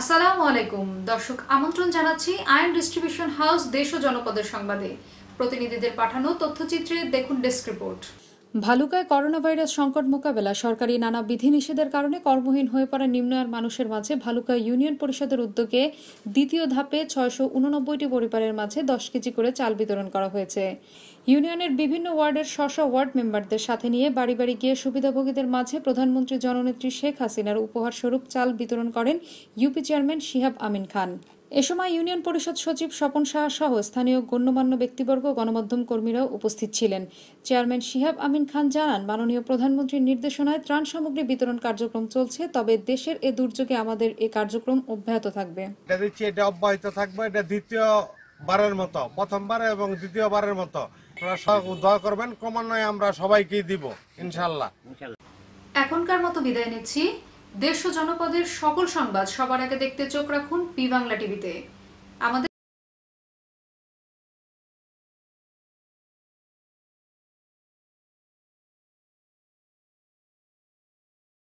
আসসালামু আলাইকুম দর্শক আমন্ত্রণ জানাচ্ছি আয়ন ডিস্ট্রিবিউশন হাউস দেশ ও জনপদের সংবাদে প্রতিনিধিদের পাঠানো তথ্যচিত্রে দেখুন ডেস্ক রিপোর্ট ভালুকায় করোনা ভাইরাস সংকট মোকাবেলা সরকারি নানা বিধিনিষেধের কারণে কর্মহীন হয়ে পড়া নিম্ন মানুষের মাঝে ভালুকা ইউনিয়ন পরিষদের উদ্যোগে দ্বিতীয় ধাপে ছয়শো উননব্বইটি পরিবারের মাঝে দশ কেজি করে চাল বিতরণ করা হয়েছে ইউনিয়নের বিভিন্ন ওয়ার্ডের স্ব ওয়ার্ড মেম্বারদের সাথে নিয়ে বাড়ি বাড়ি গিয়ে সুবিধাভোগীদের মাঝে প্রধানমন্ত্রী জননেত্রী শেখ হাসিনার উপহারস্বরূপ চাল বিতরণ করেন ইউপি চেয়ারম্যান শিহাব আমিন খান এ সময় ইউনিয়ন পরিষদ সচিব স্বপন শাহ সহ স্থানীয় গণ্যমান্য ব্যক্তিবর্গ গণমাধ্যম কর্মীরাও উপস্থিত ছিলেন চেয়ারম্যান শিহাব আমিন খান জানান মাননীয় প্রধানমন্ত্রীর নির্দেশনায় ত্রাণ সামগ্রী বিতরণ কার্যক্রম চলছে তবে দেশের এ দুর্যোগে আমাদের এ কার্যক্রম অব্যাহত থাকবে এটা এটা অব্যাহত থাকবে এটা দ্বিতীয়বারের মতো প্রথমবার এবং দ্বিতীয়বারের মতো আপনারা করবেন ক্রমান্বয়ে আমরা সবাইকেই দিব ইনশাল্লাহ এখনকার মতো বিদায় নিচ্ছি দেশ ও জনপদের সকল সংবাদ সবার আগে দেখতে চোখ রাখুন পি বাংলা টিভিতে আমাদের